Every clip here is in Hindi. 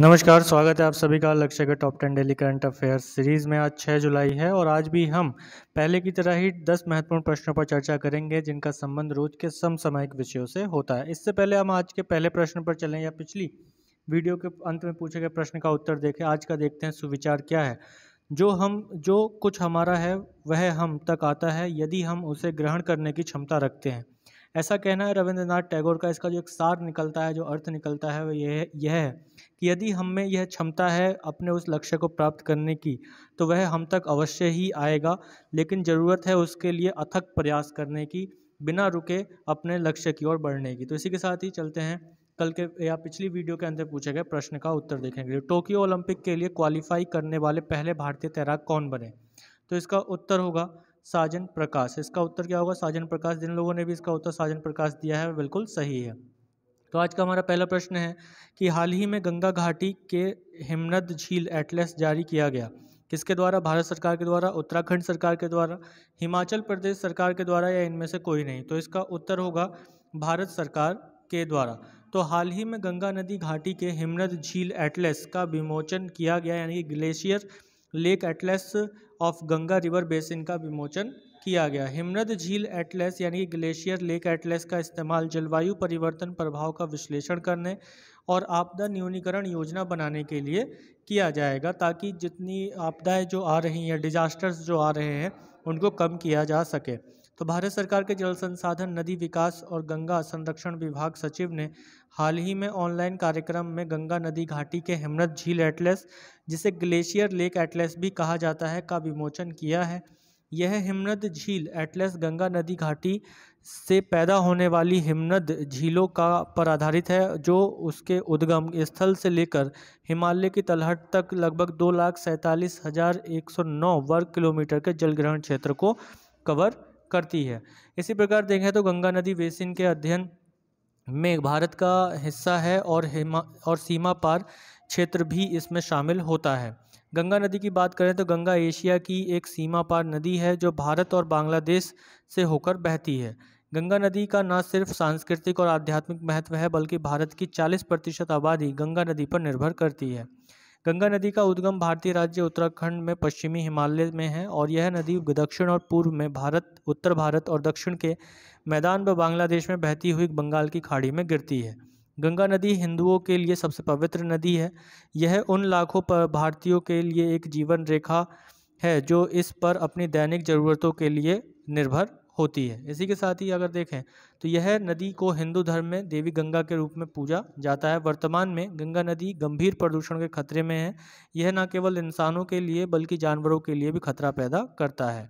नमस्कार स्वागत है आप सभी का लक्ष्य के top ten daily current affairs series में आज 6 जुलाई है और आज भी हम पहले की तरह ही 10 महत्वपूर्ण प्रश्नों पर चर्चा करेंगे जिनका संबंध रोज के समसामयिक विषयों से होता है इससे पहले हम आज के पहले प्रश्न पर चलें या पिछली वीडियो के अंत में पूछे गए प्रश्न का उत्तर देखें आज का देखते हैं सुविचार क्या है जो हम जो कुछ हमारा है वह हम तक आता है यदि हम उसे ग्रहण करने की क्षमता रखते हैं ऐसा कहना है रविंद्रनाथ टैगोर का इसका जो एक सार निकलता है जो अर्थ निकलता है वह यह यह है कि यदि हम में यह क्षमता है अपने उस लक्ष्य को प्राप्त करने की तो वह हम तक अवश्य ही आएगा लेकिन ज़रूरत है उसके लिए अथक प्रयास करने की बिना रुके अपने लक्ष्य की ओर बढ़ने की तो इसी के साथ ही चलते हैं कल के या पिछली वीडियो के अंदर पूछे गए प्रश्न का उत्तर देखेंगे टोक्यो ओलंपिक के लिए क्वालिफाई करने वाले पहले भारतीय तैराक कौन बने तो इसका उत्तर होगा साजन प्रकाश इसका उत्तर क्या होगा साजन प्रकाश जिन लोगों ने भी इसका उत्तर साजन प्रकाश दिया है बिल्कुल सही है तो आज का हमारा पहला प्रश्न है कि हाल ही में गंगा घाटी के हिमनद झील एटलस जारी किया गया किसके द्वारा भारत सरकार के द्वारा उत्तराखंड सरकार के द्वारा हिमाचल प्रदेश सरकार के द्वारा या इनमें से कोई नहीं तो इसका उत्तर होगा भारत सरकार के द्वारा तो हाल ही में गंगा नदी घाटी के हिमनद झील एटलस का विमोचन किया गया यानी कि glacier lake atlas of Ganga river basin का विमोचन किया गया हिमनद झील एटलस यानी ग्लेशियर लेक एटलस का इस्तेमाल जलवायु परिवर्तन प्रभाव का विश्लेषण करने और आपदा न्यूनीकरण योजना बनाने के लिए किया जाएगा ताकि जितनी आपदाएं जो आ रही हैं डिजास्टर्स जो आ रहे हैं उनको कम किया जा सके तो भारत सरकार के जल संसाधन नदी विकास और गंगा संरक्षण विभाग सचिव ने हाल ही में ऑनलाइन कार्यक्रम में गंगा नदी घाटी के हेमनत झील एटलस जिसे ग्लेशियर लेक एटलस भी कहा जाता है का विमोचन किया है यह हिमनद झील एटलस गंगा नदी घाटी से पैदा होने वाली हिमनद झीलों का पर आधारित है जो उसके उद्गम स्थल से लेकर हिमालय की तलहट तक लगभग दो लाख सैंतालीस हज़ार एक सौ नौ वर्ग किलोमीटर के जलग्रहण क्षेत्र को कवर करती है इसी प्रकार देखें तो गंगा नदी बेसिन के अध्ययन में भारत का हिस्सा है और हिमा और सीमा पार क्षेत्र भी इसमें शामिल होता है गंगा नदी की बात करें तो गंगा एशिया की एक सीमा पार नदी है जो भारत और बांग्लादेश से होकर बहती है गंगा नदी का न सिर्फ सांस्कृतिक और आध्यात्मिक महत्व है बल्कि भारत की 40 प्रतिशत आबादी गंगा नदी पर निर्भर करती है गंगा नदी का उद्गम भारतीय राज्य उत्तराखंड में पश्चिमी हिमालय में है और यह नदी दक्षिण और पूर्व में भारत उत्तर भारत और दक्षिण के मैदान व बांग्लादेश में बहती हुई बंगाल की खाड़ी में गिरती है गंगा नदी हिंदुओं के लिए सबसे पवित्र नदी है यह उन लाखों भारतीयों के लिए एक जीवन रेखा है जो इस पर अपनी दैनिक ज़रूरतों के लिए निर्भर होती है इसी के साथ ही अगर देखें तो यह नदी को हिंदू धर्म में देवी गंगा के रूप में पूजा जाता है वर्तमान में गंगा नदी गंभीर प्रदूषण के खतरे में है यह न केवल इंसानों के लिए बल्कि जानवरों के लिए भी खतरा पैदा करता है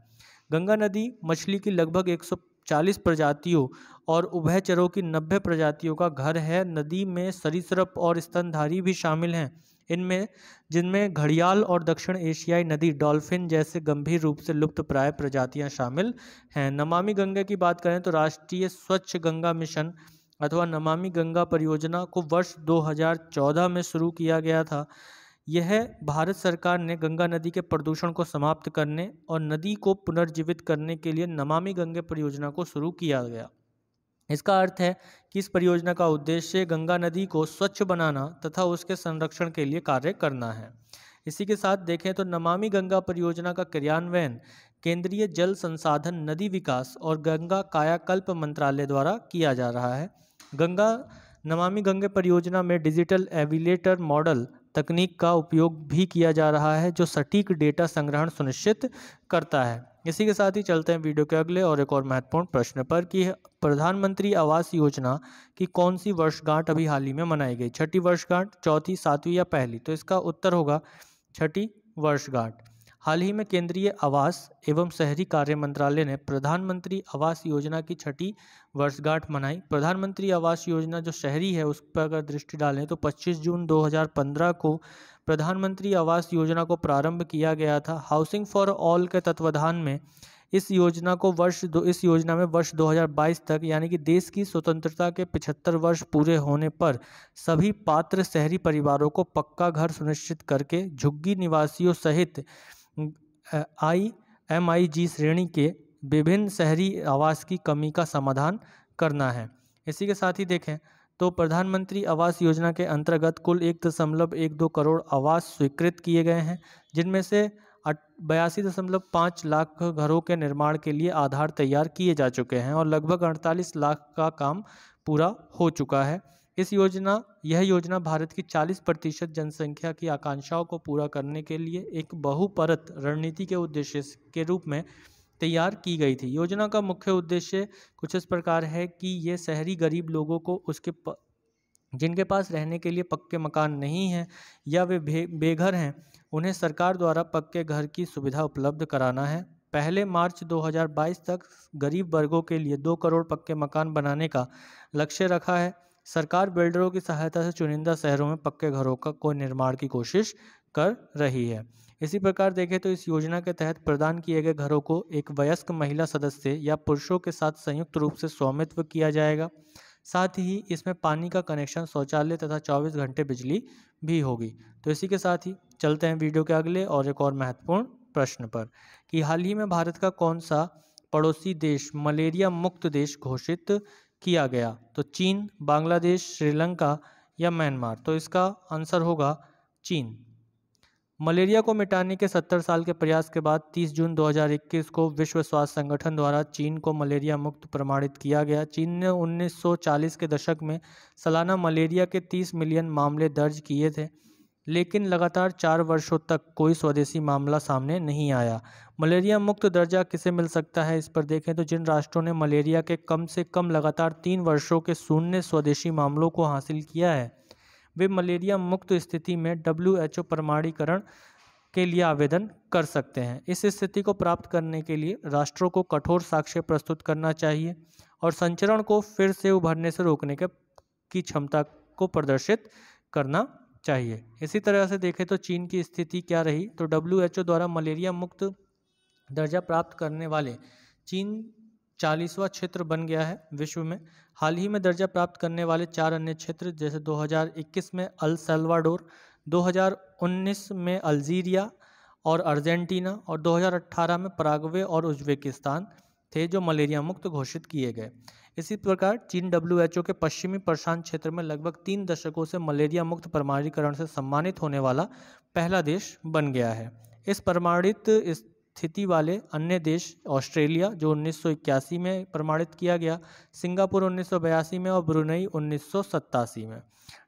गंगा नदी मछली की लगभग 140 प्रजातियों और उभयचरों की 90 प्रजातियों का घर है नदी में सरीसृप और स्तनधारी भी शामिल हैं इनमें जिनमें घड़ियाल और दक्षिण एशियाई नदी डॉल्फिन जैसे गंभीर रूप से लुप्त प्राय प्रजातियां शामिल हैं नमामि गंगा की बात करें तो राष्ट्रीय स्वच्छ गंगा मिशन अथवा नमामि गंगा परियोजना को वर्ष 2014 में शुरू किया गया था यह भारत सरकार ने गंगा नदी के प्रदूषण को समाप्त करने और नदी को पुनर्जीवित करने के लिए नमामि गंगे परियोजना को शुरू किया गया इसका अर्थ है कि इस परियोजना का उद्देश्य गंगा नदी को स्वच्छ बनाना तथा उसके संरक्षण के लिए कार्य करना है इसी के साथ देखें तो नमामि गंगा परियोजना का क्रियान्वयन केंद्रीय जल संसाधन नदी विकास और गंगा कायाकल्प मंत्रालय द्वारा किया जा रहा है गंगा नमामि गंगे परियोजना में डिजिटल एविलेटर मॉडल तकनीक का उपयोग भी किया जा रहा है जो सटीक डेटा संग्रहण सुनिश्चित करता है इसी के साथ ही चलते हैं वीडियो के अगले और एक और महत्वपूर्ण प्रश्न पर कि प्रधानमंत्री आवास योजना की कौन सी वर्षगांठ अभी हाल ही में मनाई गई छठी वर्षगांठ चौथी सातवीं या पहली तो इसका उत्तर होगा छठी वर्षगांठ हाल ही में केंद्रीय आवास एवं शहरी कार्य मंत्रालय ने प्रधानमंत्री आवास योजना की छठी वर्षगांठ मनाई प्रधानमंत्री आवास योजना जो शहरी है उस पर अगर दृष्टि डालें तो 25 जून 2015 को प्रधानमंत्री आवास योजना को प्रारंभ किया गया था हाउसिंग फॉर ऑल के तत्वाधान में इस योजना को वर्ष दो इस योजना में वर्ष 2022 तक यानी कि देश की स्वतंत्रता के 75 वर्ष पूरे होने पर सभी पात्र शहरी परिवारों को पक्का घर सुनिश्चित करके झुग्गी निवासियों सहित आई एम आई जी श्रेणी के विभिन्न शहरी आवास की कमी का समाधान करना है इसी के साथ ही देखें तो प्रधानमंत्री आवास योजना के अंतर्गत कुल एक दशमलव एक दो करोड़ आवास स्वीकृत किए गए हैं जिनमें से बयासी दशमलव पाँच लाख घरों के निर्माण के लिए आधार तैयार किए जा चुके हैं और लगभग अड़तालीस लाख का काम पूरा हो चुका है इस योजना यह योजना भारत की 40 प्रतिशत जनसंख्या की आकांक्षाओं को पूरा करने के लिए एक बहुपरत रणनीति के उद्देश्य के रूप में तैयार की गई थी योजना का मुख्य उद्देश्य कुछ इस प्रकार है कि ये शहरी गरीब लोगों को उसके प, जिनके पास रहने के लिए पक्के मकान नहीं हैं या वे बेघर हैं उन्हें सरकार द्वारा पक्के घर की सुविधा उपलब्ध कराना है पहले मार्च 2022 तक गरीब वर्गों के लिए दो करोड़ पक्के मकान बनाने का लक्ष्य रखा है सरकार बिल्डरों की सहायता से चुनिंदा शहरों में पक्के घरों का को निर्माण की कोशिश कर रही है इसी प्रकार देखें तो इस योजना के तहत प्रदान किए गए घरों को एक वयस्क महिला सदस्य या पुरुषों के साथ संयुक्त रूप से स्वामित्व किया जाएगा साथ ही इसमें पानी का कनेक्शन शौचालय तथा 24 घंटे बिजली भी होगी तो इसी के साथ ही चलते हैं वीडियो के अगले और एक और महत्वपूर्ण प्रश्न पर कि हाल ही में भारत का कौन सा पड़ोसी देश मलेरिया मुक्त देश घोषित किया गया तो चीन बांग्लादेश श्रीलंका या म्यांमार तो इसका आंसर होगा चीन मलेरिया को मिटाने के 70 साल के प्रयास के बाद 30 जून 2021 को विश्व स्वास्थ्य संगठन द्वारा चीन को मलेरिया मुक्त प्रमाणित किया गया चीन ने 1940 के दशक में सालाना मलेरिया के 30 मिलियन मामले दर्ज किए थे लेकिन लगातार चार वर्षों तक कोई स्वदेशी मामला सामने नहीं आया मलेरिया मुक्त दर्जा किसे मिल सकता है इस पर देखें तो जिन राष्ट्रों ने मलेरिया के कम से कम लगातार तीन वर्षों के शून्य स्वदेशी मामलों को हासिल किया है वे मलेरिया मुक्त स्थिति में डब्ल्यू प्रमाणीकरण के लिए आवेदन कर सकते हैं इस स्थिति को प्राप्त करने के लिए राष्ट्रों को कठोर साक्ष्य प्रस्तुत करना चाहिए और संचरण को फिर से उभरने से रोकने के की क्षमता को प्रदर्शित करना चाहिए इसी तरह से देखें तो चीन की स्थिति क्या रही तो डब्ल्यू द्वारा मलेरिया मुक्त दर्जा प्राप्त करने वाले चीन चालीसवां क्षेत्र बन गया है विश्व में हाल ही में दर्जा प्राप्त करने वाले चार अन्य क्षेत्र जैसे 2021 में अल सलवाडोर 2019 में अल्जीरिया और अर्जेंटीना और 2018 में पराग्वे और उज्बेकिस्तान थे जो मलेरिया मुक्त घोषित किए गए इसी प्रकार चीन डब्ल्यू के पश्चिमी प्रशांत क्षेत्र में लगभग तीन दशकों से मलेरिया मुक्त प्रमाणीकरण से सम्मानित होने वाला पहला देश बन गया है इस प्रमाणित स्थिति वाले अन्य देश ऑस्ट्रेलिया जो 1981 में प्रमाणित किया गया सिंगापुर 1982 में और ब्रुनई उन्नीस में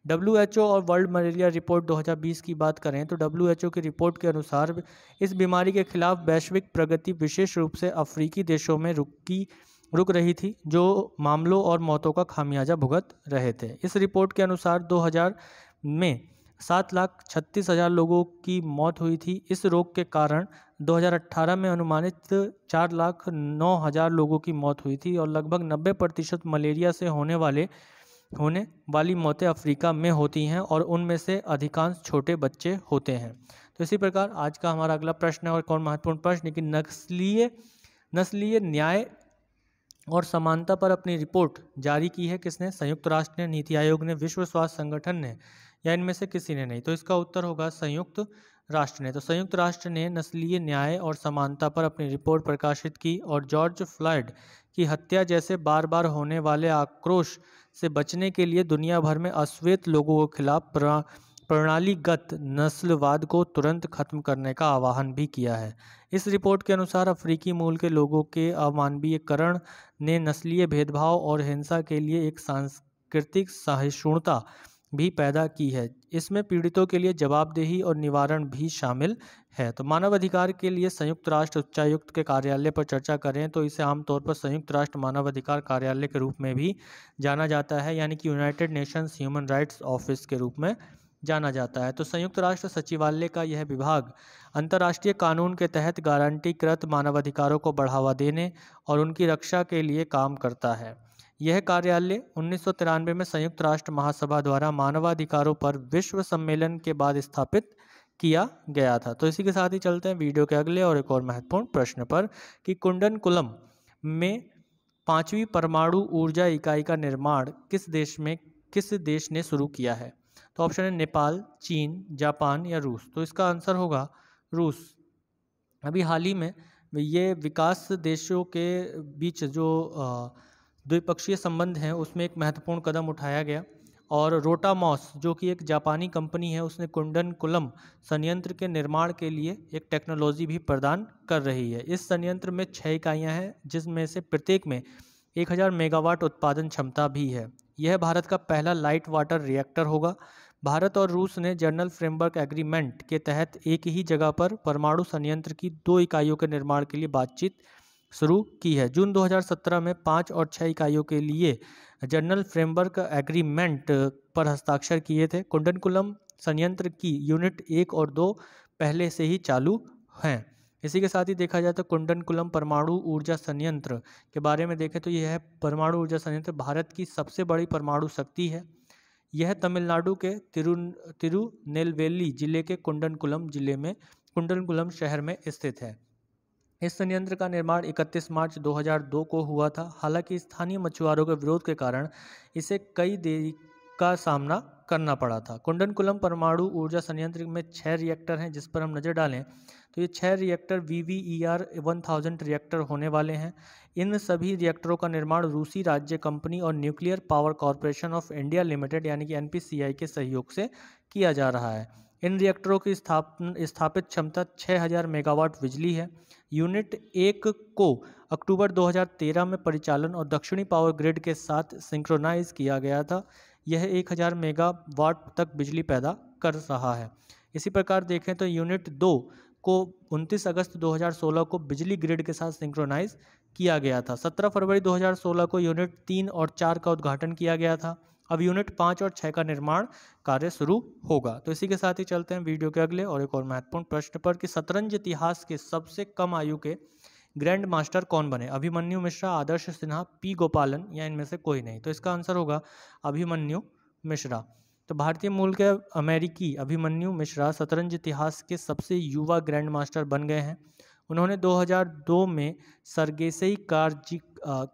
डब्ल्यू और वर्ल्ड मलेरिया रिपोर्ट 2020 की बात करें तो डब्ल्यू की रिपोर्ट के अनुसार इस बीमारी के खिलाफ वैश्विक प्रगति विशेष रूप से अफ्रीकी देशों में रुकी रुक रही थी जो मामलों और मौतों का खामियाजा भुगत रहे थे इस रिपोर्ट के अनुसार 2000 में सात लाख छत्तीस हज़ार लोगों की मौत हुई थी इस रोग के कारण 2018 में अनुमानित चार लाख नौ हज़ार लोगों की मौत हुई थी और लगभग 90 प्रतिशत मलेरिया से होने वाले होने वाली मौतें अफ्रीका में होती हैं और उनमें से अधिकांश छोटे बच्चे होते हैं तो इसी प्रकार आज का हमारा अगला प्रश्न है और कौन महत्वपूर्ण प्रश्न कि नस्लीय नस्लीय न्याय और समानता पर अपनी रिपोर्ट जारी की है किसने संयुक्त राष्ट्र ने नीति आयोग ने विश्व स्वास्थ्य संगठन ने या इनमें से किसी ने नहीं तो इसका उत्तर होगा संयुक्त राष्ट्र ने तो संयुक्त राष्ट्र ने नस्लीय न्याय और समानता पर अपनी रिपोर्ट प्रकाशित की और जॉर्ज फ्लाइड की हत्या जैसे बार बार होने वाले आक्रोश से बचने के लिए दुनिया भर में अश्वेत लोगों के खिलाफ प्रणालीगत नस्लवाद को तुरंत खत्म करने का आह्वान भी किया है इस रिपोर्ट के अनुसार अफ्रीकी मूल के लोगों के अमानवीयकरण ने नस्लीय भेदभाव और हिंसा के लिए एक सांस्कृतिक सहिष्णुता भी पैदा की है इसमें पीड़ितों के लिए जवाबदेही और निवारण भी शामिल है तो मानवाधिकार के लिए संयुक्त राष्ट्र उच्चायुक्त के कार्यालय पर चर्चा करें तो इसे आमतौर पर संयुक्त राष्ट्र मानवाधिकार कार्यालय के रूप में भी जाना जाता है यानी कि United Nations human rights office के रूप में जाना जाता है तो संयुक्त राष्ट्र सचिवालय का यह विभाग अंतर्राष्ट्रीय कानून के तहत गारंटीकृत मानवाधिकारों को बढ़ावा देने और उनकी रक्षा के लिए काम करता है यह कार्यालय उन्नीस में संयुक्त राष्ट्र महासभा द्वारा मानवाधिकारों पर विश्व सम्मेलन के बाद स्थापित किया गया था तो इसी के साथ ही चलते हैं वीडियो के अगले और एक और महत्वपूर्ण प्रश्न पर कि कुंडन कुलम में पांचवी परमाणु ऊर्जा इकाई का निर्माण किस देश में किस देश ने शुरू किया है तो ऑप्शन है नेपाल चीन जापान या रूस तो इसका आंसर होगा रूस अभी हाल ही में ये विकास देशों के बीच जो द्विपक्षीय संबंध हैं उसमें एक महत्वपूर्ण कदम उठाया गया और रोटामॉस जो कि एक जापानी कंपनी है उसने कुंडन कुलम संयंत्र के निर्माण के लिए एक टेक्नोलॉजी भी प्रदान कर रही है इस संयंत्र में छः इकाइयाँ हैं जिसमें से प्रत्येक में 1000 मेगावाट उत्पादन क्षमता भी है यह भारत का पहला लाइट वाटर रिएक्टर होगा भारत और रूस ने जर्नल फ्रेमवर्क एग्रीमेंट के तहत एक ही जगह पर परमाणु संयंत्र की दो इकाइयों के निर्माण के लिए बातचीत शुरू की है जून 2017 में पाँच और छः इकाइयों के लिए जर्नल फ्रेमवर्क एग्रीमेंट पर हस्ताक्षर किए थे कुंडनकुलम संयंत्र की यूनिट एक और दो पहले से ही चालू हैं इसी के साथ ही देखा जाए तो कुंडनकुलम परमाणु ऊर्जा संयंत्र के बारे में देखें तो यह परमाणु ऊर्जा संयंत्र भारत की सबसे बड़ी परमाणु शक्ति है यह तमिलनाडु के तिरु तिरुनेलवेली जिले के कुंडनकुलम जिले में कुंडनकुलम शहर में स्थित है इस संयंत्र का निर्माण 31 मार्च 2002 को हुआ था हालांकि स्थानीय मछुआरों के विरोध के कारण इसे कई देरी का सामना करना पड़ा था कुंडनकुलम परमाणु ऊर्जा संयंत्र में छः रिएक्टर हैं जिस पर हम नज़र डालें तो ये छः reactor V V E R one thousand reactor होने वाले हैं इन सभी रिएक्टरों का निर्माण रूसी राज्य कंपनी और nuclear power corporation of India limited यानी कि एन के सहयोग से किया जा रहा है इन रिएक्टरों की स्थापन स्थापित क्षमता 6000 मेगावाट बिजली है यूनिट एक को अक्टूबर 2013 में परिचालन और दक्षिणी पावर ग्रिड के साथ सिंक्रोनाइज किया गया था यह 1000 मेगावाट तक बिजली पैदा कर रहा है इसी प्रकार देखें तो यूनिट दो को 29 अगस्त 2016 को बिजली ग्रिड के साथ सिंक्रोनाइज किया गया था 17 फरवरी 2016 को यूनिट तीन और चार का उद्घाटन किया गया था अब यूनिट पाँच और छः का निर्माण कार्य शुरू होगा तो इसी के साथ ही चलते हैं वीडियो के अगले और एक और महत्वपूर्ण प्रश्न पर कि शतरंज इतिहास के सबसे कम आयु के ग्रैंड मास्टर कौन बने अभिमन्यु मिश्रा आदर्श सिन्हा पी गोपालन या इनमें से कोई नहीं तो इसका आंसर होगा अभिमन्यु मिश्रा तो भारतीय मूल के अमेरिकी अभिमन्यु मिश्रा शतरंज इतिहास के सबसे युवा ग्रैंड मास्टर बन गए हैं उन्होंने 2002 में सरगेसई कार्जिक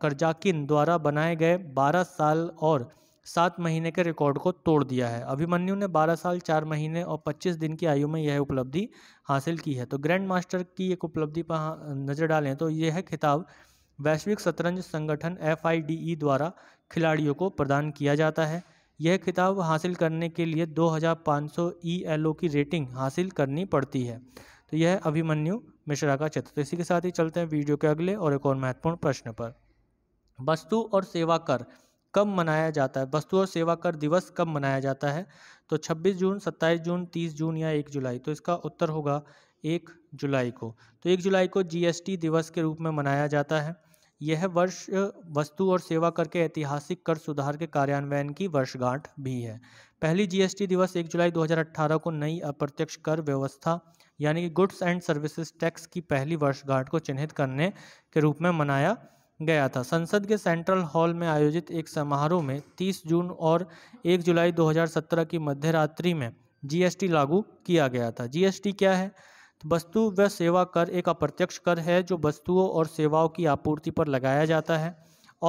करजाकिन द्वारा बनाए गए 12 साल और सात महीने के रिकॉर्ड को तोड़ दिया है अभिमन्यु ने 12 साल चार महीने और 25 दिन की आयु में यह उपलब्धि हासिल की है तो ग्रैंड मास्टर की एक उपलब्धि पर हाँ, नज़र डालें तो यह खिताब वैश्विक शतरंज संगठन एफ e द्वारा खिलाड़ियों को प्रदान किया जाता है यह खिताब हासिल करने के लिए 2500 हज़ार e की रेटिंग हासिल करनी पड़ती है तो यह अभिमन्यु मिश्रा का चित्र तो इसी के साथ ही चलते हैं वीडियो के अगले और एक और महत्वपूर्ण प्रश्न पर वस्तु और सेवा कर कब मनाया जाता है वस्तु और सेवा कर दिवस कब मनाया जाता है तो 26 जून 27 जून 30 जून या 1 जुलाई तो इसका उत्तर होगा 1 जुलाई को तो 1 जुलाई को जीएसटी दिवस के रूप में मनाया जाता है यह वर्ष वस्तु और सेवा कर के ऐतिहासिक कर सुधार के कार्यान्वयन की वर्षगांठ भी है पहली जीएसटी दिवस 1 जुलाई 2018 को नई अप्रत्यक्ष कर व्यवस्था यानी कि गुड्स एंड सर्विसेज टैक्स की पहली वर्षगांठ को चिन्हित करने के रूप में मनाया गया था संसद के सेंट्रल हॉल में आयोजित एक समारोह में 30 जून और 1 जुलाई 2017 की मध्यरात्रि में जीएसटी लागू किया गया था जीएसटी क्या है तो वस्तु व सेवा कर एक अप्रत्यक्ष कर है जो वस्तुओं और सेवाओं की आपूर्ति पर लगाया जाता है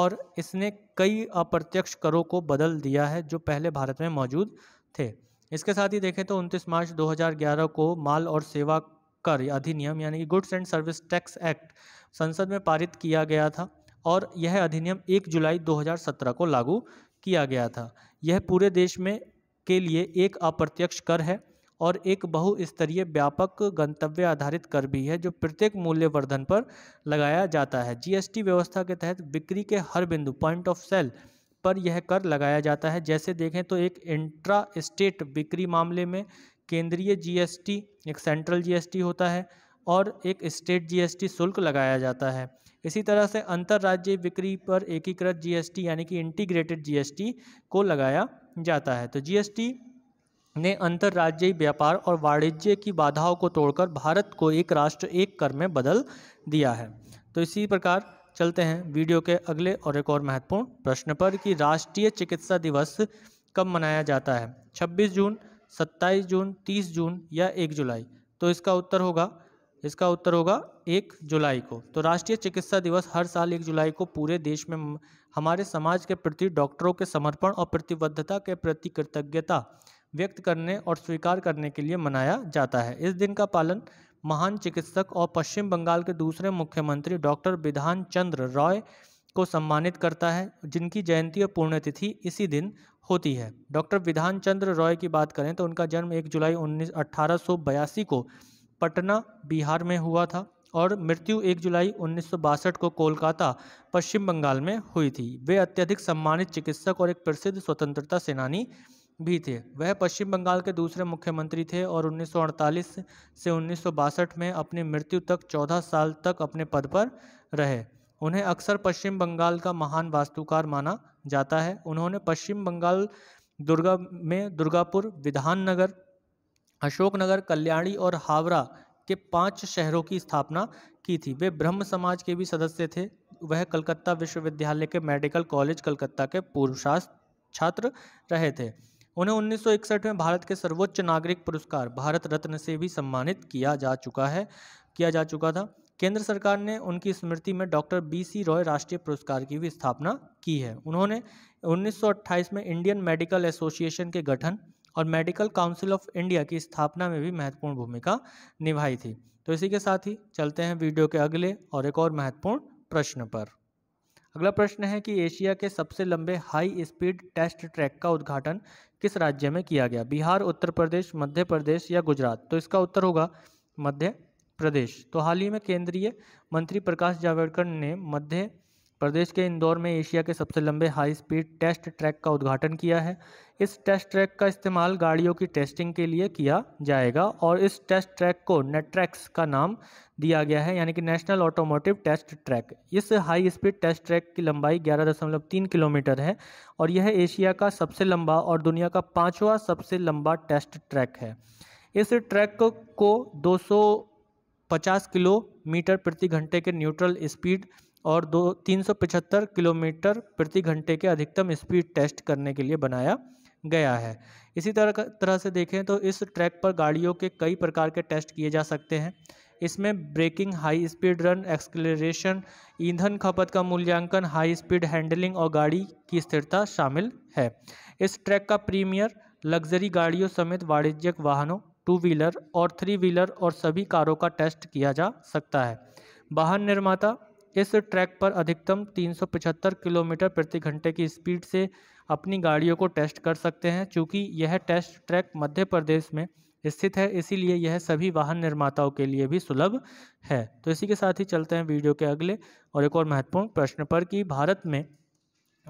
और इसने कई अप्रत्यक्ष करों को बदल दिया है जो पहले भारत में मौजूद थे इसके साथ ही देखें तो उनतीस मार्च 2011 को माल और सेवा कर अधिनियम यानी कि goods and service tax act संसद में पारित किया गया था और यह अधिनियम 1 जुलाई 2017 को लागू किया गया था यह पूरे देश में के लिए एक अप्रत्यक्ष कर है और एक बहुस्तरीय व्यापक गंतव्य आधारित कर भी है जो प्रत्येक मूल्यवर्धन पर लगाया जाता है जीएसटी व्यवस्था के तहत बिक्री के हर बिंदु पॉइंट ऑफ सेल पर यह कर लगाया जाता है जैसे देखें तो एक इंट्रा स्टेट बिक्री मामले में केंद्रीय जीएसटी एक सेंट्रल जीएसटी होता है और एक स्टेट जीएसटी शुल्क लगाया जाता है इसी तरह से अंतर्राज्यीय बिक्री पर एकीकृत जीएसटी यानी कि इंटीग्रेटेड जीएसटी को लगाया जाता है तो जीएसटी ने अंतर्राज्यीय व्यापार और वाणिज्य की बाधाओं को तोड़कर भारत को एक राष्ट्र एक कर में बदल दिया है तो इसी प्रकार चलते हैं वीडियो के अगले और एक और महत्वपूर्ण प्रश्न पर कि राष्ट्रीय चिकित्सा दिवस कब मनाया जाता है 26 जून 27 जून 30 जून या 1 जुलाई तो इसका उत्तर होगा इसका उत्तर होगा एक जुलाई को तो राष्ट्रीय चिकित्सा दिवस हर साल एक जुलाई को पूरे देश में हमारे समाज के प्रति डॉक्टरों के समर्पण और प्रतिबद्धता के प्रति कृतज्ञता व्यक्त करने और स्वीकार करने के लिए मनाया जाता है इस दिन का पालन महान चिकित्सक और पश्चिम बंगाल के दूसरे मुख्यमंत्री डॉक्टर विधान चंद्र रॉय को सम्मानित करता है जिनकी जयंती और पुण्यतिथि इसी दिन होती है डॉक्टर विधान चंद्र रॉय की बात करें तो उनका जन्म 1 जुलाई उन्नीस अट्ठारह को पटना बिहार में हुआ था और मृत्यु 1 जुलाई उन्नीस को कोलकाता पश्चिम बंगाल में हुई थी वे अत्यधिक सम्मानित चिकित्सक और एक प्रसिद्ध स्वतंत्रता सेनानी भी थे वह पश्चिम बंगाल के दूसरे मुख्यमंत्री थे और 1948 से उन्नीस में अपनी मृत्यु तक 14 साल तक अपने पद पर रहे उन्हें अक्सर पश्चिम बंगाल का महान वास्तुकार माना जाता है उन्होंने पश्चिम बंगाल दुर्गा में दुर्गापुर विधाननगर अशोकनगर कल्याणी और हावड़ा के पांच शहरों की स्थापना की थी वे ब्रह्म समाज के भी सदस्य थे वह कलकत्ता विश्वविद्यालय के मेडिकल कॉलेज कलकत्ता के पूर्व छात्र रहे थे उन्हें 1961 में भारत के सर्वोच्च नागरिक पुरस्कार भारत रत्न से भी सम्मानित किया जा चुका है किया जा चुका था केंद्र सरकार ने उनकी स्मृति में डॉक्टर बी सी रॉय राष्ट्रीय पुरस्कार की भी स्थापना की है उन्होंने 1928 में इंडियन मेडिकल एसोसिएशन के गठन और मेडिकल काउंसिल ऑफ इंडिया की स्थापना में भी महत्वपूर्ण भूमिका निभाई थी तो इसी के साथ ही चलते हैं वीडियो के अगले और एक और महत्वपूर्ण प्रश्न पर अगला प्रश्न है कि एशिया के सबसे लंबे हाई स्पीड टेस्ट ट्रैक का उद्घाटन किस राज्य में किया गया बिहार उत्तर प्रदेश मध्य प्रदेश या गुजरात तो इसका उत्तर होगा मध्य प्रदेश तो हाल ही में केंद्रीय मंत्री प्रकाश जावड़ेकर ने मध्य प्रदेश के इंदौर में एशिया के सबसे लंबे हाई स्पीड टेस्ट ट्रैक का उद्घाटन किया है इस टेस्ट ट्रैक का इस्तेमाल गाड़ियों की टेस्टिंग के लिए किया जाएगा और इस टेस्ट ट्रैक को नेट्रैक्स का नाम दिया गया है यानी कि नेशनल ऑटोमोटिव टेस्ट ट्रैक इस हाई स्पीड टेस्ट ट्रैक की लंबाई 11.3 किलोमीटर है और यह एशिया का सबसे लंबा और दुनिया का पाँचवा सबसे लंबा टेस्ट ट्रैक है इस ट्रैक को दो किलोमीटर प्रति घंटे के न्यूट्रल स्पीड और दो तीन सौ किलोमीटर प्रति घंटे के अधिकतम स्पीड टेस्ट करने के लिए बनाया गया है इसी तरह तरह से देखें तो इस ट्रैक पर गाड़ियों के कई प्रकार के टेस्ट किए जा सकते हैं इसमें braking high speed run acceleration ईंधन खपत का मूल्यांकन हाई स्पीड हैंडलिंग और गाड़ी की स्थिरता शामिल है इस ट्रैक का प्रीमियर लग्जरी गाड़ियों समेत वाणिज्यिक वाहनों टू व्हीलर और थ्री व्हीलर और सभी कारों का टेस्ट किया जा सकता है वाहन निर्माता इस ट्रैक पर अधिकतम 375 किलोमीटर प्रति घंटे की स्पीड से अपनी गाड़ियों को टेस्ट कर सकते हैं चूँकि यह टेस्ट ट्रैक मध्य प्रदेश में स्थित है इसीलिए यह सभी वाहन निर्माताओं के लिए भी सुलभ है तो इसी के साथ ही चलते हैं वीडियो के अगले और एक और महत्वपूर्ण प्रश्न पर कि भारत में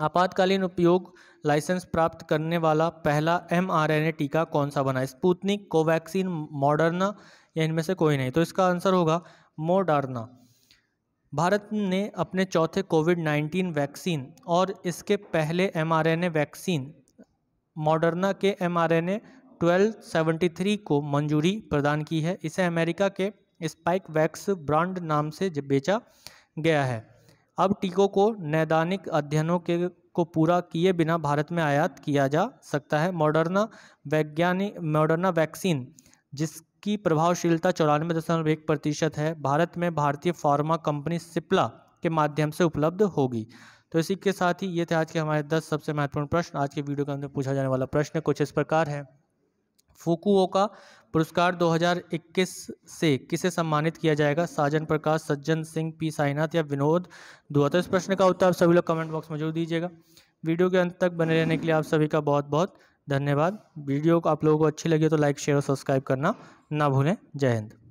आपातकालीन उपयोग लाइसेंस प्राप्त करने वाला पहला एम टीका कौन सा बना स्पूतनिक कोवैक्सीन मॉडर्ना या इनमें से कोई नहीं तो इसका आंसर होगा मोडर्ना भारत ने अपने चौथे कोविड 19 वैक्सीन और इसके पहले एमआरएनए वैक्सीन मॉडर्ना के एमआरएनए 1273 को मंजूरी प्रदान की है इसे अमेरिका के स्पाइक वैक्स ब्रांड नाम से बेचा गया है अब टीकों को नैदानिक अध्ययनों के को पूरा किए बिना भारत में आयात किया जा सकता है मॉडर्ना वैज्ञानिक मॉडर्ना वैक्सीन जिस इसकी प्रभावशीलता चौरानवे दशमलव एक प्रतिशत है भारत में भारतीय फार्मा कंपनी सिप्ला के माध्यम से उपलब्ध होगी तो इसी के साथ ही ये थे आज के हमारे दस सबसे महत्वपूर्ण प्रश्न आज के वीडियो के अंदर पूछा जाने वाला प्रश्न कुछ इस प्रकार है फूकुओ का पुरस्कार 2021 से किसे सम्मानित किया जाएगा साजन प्रकाश सज्जन सिंह पी साइनाथ या विनोद दुआ तो इस प्रश्न का उत्तर आप सभी लोग कमेंट बॉक्स में जरूर दीजिएगा वीडियो के अंत तक बने रहने के लिए आप सभी का बहुत बहुत धन्यवाद वीडियो को आप लोगों को अच्छी लगी तो लाइक शेयर और सब्सक्राइब करना ना भूलें जय हिंद